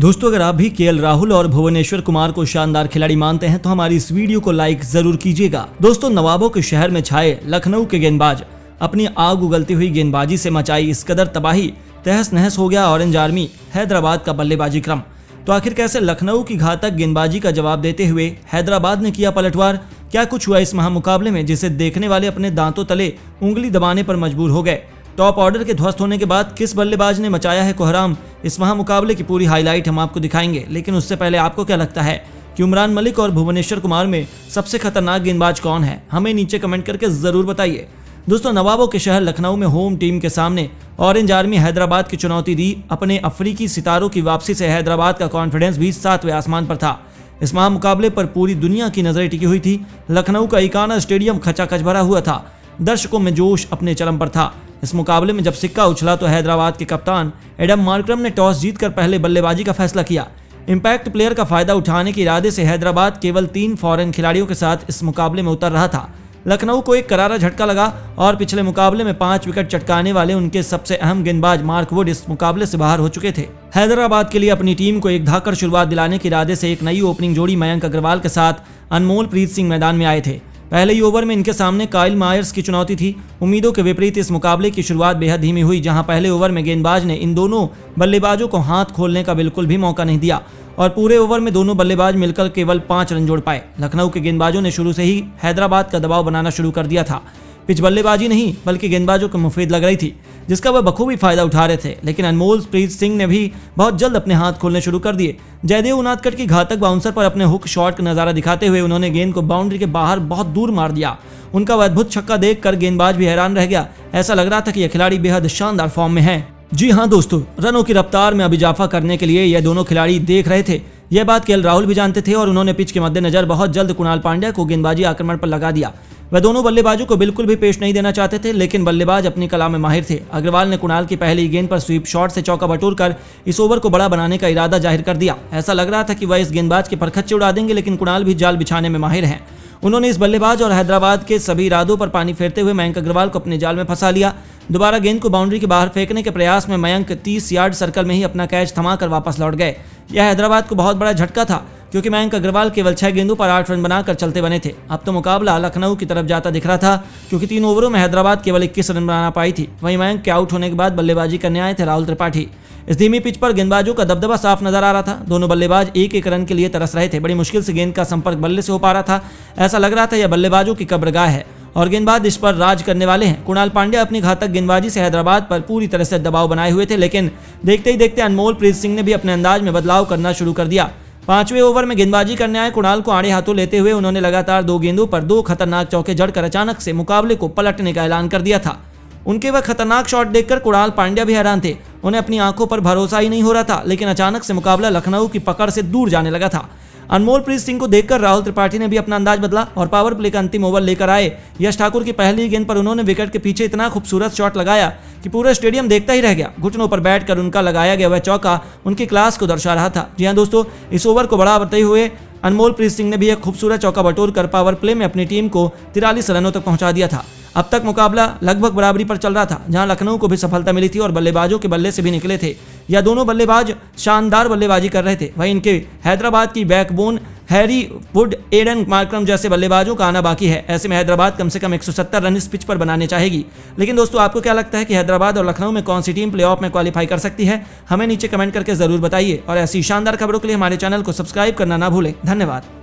दोस्तों अगर आप भी के राहुल और भुवनेश्वर कुमार को शानदार खिलाड़ी मानते हैं तो हमारी इस वीडियो को लाइक जरूर कीजिएगा दोस्तों नवाबों के शहर में छाए लखनऊ के गेंदबाज अपनी आग उगलती हुई गेंदबाजी से मचाई इस कदर तबाही तहस नहस हो गया ऑरेंज आर्मी हैदराबाद का बल्लेबाजी क्रम तो आखिर कैसे लखनऊ की घातक गेंदबाजी का जवाब देते हुए हैदराबाद ने किया पलटवार क्या कुछ हुआ इस महामुकाबले में जिसे देखने वाले अपने दांतों तले उंगली दबाने पर मजबूर हो गए टॉप ऑर्डर के ध्वस्त होने के बाद किस बल्लेबाज ने मचाया है कोहराम इस महा मुकाबले की पूरी हाईलाइट हम आपको दिखाएंगे लेकिन उससे पहले आपको क्या लगता है कि उमरान मलिक और भुवनेश्वर कुमार में सबसे खतरनाक गेंदबाज कौन है हमें नीचे कमेंट करके ज़रूर बताइए दोस्तों नवाबों के शहर लखनऊ में होम टीम के सामने ऑरेंज आर्मी हैदराबाद की चुनौती दी अपने अफ्रीकी सितारों की वापसी से हैदराबाद का कॉन्फिडेंस भी सातवें आसमान पर था इस महा मुकाबले पर पूरी दुनिया की नजरें टिकी हुई थी लखनऊ का इकाना स्टेडियम खचाखच भरा हुआ था दर्शकों में जोश अपने चरम पर था इस मुकाबले में जब सिक्का उछला तो हैदराबाद के कप्तान एडम मार्क्रम ने टॉस जीतकर पहले बल्लेबाजी का फैसला किया इम्पैक्ट प्लेयर का फायदा उठाने के इरादे से हैदराबाद केवल तीन फॉरेन खिलाड़ियों के साथ इस मुकाबले में उतर रहा था लखनऊ को एक करारा झटका लगा और पिछले मुकाबले में पांच विकेट चटकाने वाले उनके सबसे अहम गेंदबाज मार्क वुड इस मुकाबले से बाहर हो चुके थे हैदराबाद के लिए अपनी टीम को एक धाकर शुरुआत दिलाने के इरादे से एक नई ओपनिंग जोड़ी मयंक अग्रवाल के साथ अनमोल प्रीत सिंह मैदान में आए थे पहले ही ओवर में इनके सामने काइल मायर्स की चुनौती थी उम्मीदों के विपरीत इस मुकाबले की शुरुआत बेहद धीमी हुई जहां पहले ओवर में गेंदबाज ने इन दोनों बल्लेबाजों को हाथ खोलने का बिल्कुल भी मौका नहीं दिया और पूरे ओवर में दोनों बल्लेबाज मिलकर केवल पाँच रन जोड़ पाए लखनऊ के गेंदबाजों ने शुरू से ही हैदराबाद का दबाव बनाना शुरू कर दिया था पिच बल्लेबाजी नहीं बल्कि गेंदबाजों को मुफीद लग रही थी जिसका वह बखूबी फायदा उठा रहे थे लेकिन अनमोल प्रीत सिंह ने भी बहुत जल्द अपने हाथ खोलने शुरू कर दिए जयदेव उनादकट की घातक बाउंसर पर अपने हुक शॉट का नजारा दिखाते हुए उन्होंने गेंद को बाउंड्री के बाहर बहुत दूर मार दिया उनका अद्भुत छक्का देख गेंदबाज भी हैरान रह गया ऐसा लग रहा था कि यह खिलाड़ी बेहद शानदार फॉर्म में है जी हाँ दोस्तों रनों की रफ्तार में अब इजाफा करने के लिए यह दोनों खिलाड़ी देख रहे थे यह बात के राहुल भी जानते थे और उन्होंने पिच के मद्देनजर बहुत जल्द कुणाल पांड्या को गेंदबाजी आक्रमण पर लगा दिया वह दोनों बल्लेबाजों को बिल्कुल भी पेश नहीं देना चाहते थे लेकिन बल्लेबाज अपनी कला में माहिर थे अग्रवाल ने कुणाल की पहली गेंद पर स्वीप शॉट से चौका बटोर कर इस ओवर को बड़ा बनाने का इरादा जाहिर कर दिया ऐसा लग रहा था कि वह इस गेंदबाज के परखच्चे उड़ा देंगे लेकिन कुणाल भी जाल बिछाने में माहिर हैं उन्होंने इस बल्लेबाज और हैदराबाद के सभी इरादों पर पानी फेरते हुए मयंक अग्रवाल को अपने जाल में फंसा लिया दोबारा गेंद को बाउंड्री के बाहर फेंकने के प्रयास में मयंक 30 यार्ड सर्कल में ही अपना कैच थमाकर वापस लौट गए यह हैदराबाद को बहुत बड़ा झटका था क्योंकि मयंक अग्रवाल केवल छह गेंदों पर आठ रन बनाकर चलते बने थे अब तो मुकाबला लखनऊ की तरफ जाता दिख रहा था क्योंकि तीन ओवरों में हैदराबाद केवल इक्कीस रन बना पाई थी वहीं मयंक के आउट होने के बाद बल्लेबाजी करने आए थे राहुल त्रिपाठी इस धीमी पिच पर गेंदबाजों का दबदबा साफ नजर आ रहा था दोनों बल्लेबाज एक एक रन के लिए तरस रहे थे बड़ी मुश्किल से गेंद का संपर्क बल्ले से हो पा रहा था ऐसा लग रहा था यह बल्लेबाजों की कब्रगाह है और गेंदबाज इस पर राज करने वाले हैं कुणाल पांड्या अपनी घातक गेंदबाजी से हैदराबाद पर पूरी तरह से दबाव बनाए हुए थे लेकिन देखते ही देखते अनमोल प्रीत सिंह ने भी अपने अंदाज में बदलाव करना शुरू कर दिया पांचवें ओवर में गेंदबाजी करने आए कुणाल को आड़े हाथों लेते हुए उन्होंने लगातार दो गेंदों पर दो खतरनाक चौके जड़कर अचानक से मुकाबले को पलटने का ऐलान कर दिया था उनके वह खतरनाक शॉट देखकर कुणाल पांड्या भी हैरान थे उन्हें अपनी आंखों पर भरोसा ही नहीं हो रहा था लेकिन अचानक से मुकाबला लखनऊ की पकड़ से दूर जाने लगा था अनमोल प्रीत सिंह को देखकर राहुल त्रिपाठी ने भी अपना अंदाज बदला और पावर प्ले का अंतिम ओवर लेकर आए यश ठाकुर की पहली गेंद पर उन्होंने विकेट के पीछे इतना खूबसूरत शॉट लगाया कि पूरा स्टेडियम देखता ही रह गया घुटनों पर बैठकर उनका लगाया गया वह चौका उनकी क्लास को दर्शा रहा था जी हाँ दोस्तों इस ओवर को बड़ा बताते हुए अनमोल प्रीत सिंह ने भी एक खूबसूरत चौका बटोर कर पावर प्ले में अपनी टीम को तिरालीस रनों तक पहुंचा दिया था अब तक मुकाबला लगभग बराबरी पर चल रहा था जहां लखनऊ को भी सफलता मिली थी और बल्लेबाजों के बल्ले से भी निकले थे यह दोनों बल्लेबाज शानदार बल्लेबाजी कर रहे थे वहीं इनके हैदराबाद की बैकबोन हैरी वुड एडन मार्क्रम जैसे बल्लेबाजों का आना बाकी है ऐसे में हैदराबाद कम से कम 170 रन इस पिच पर बनाने चाहेगी लेकिन दोस्तों आपको क्या लगता है कि हैदराबाद और लखनऊ में कौन सी टीम प्ले में क्वालिफाई कर सकती है हमें नीचे कमेंट करके जरूर बताइए और ऐसी शानदार खबरों के लिए हमारे चैनल को सब्सक्राइब करना ना भूलें धन्यवाद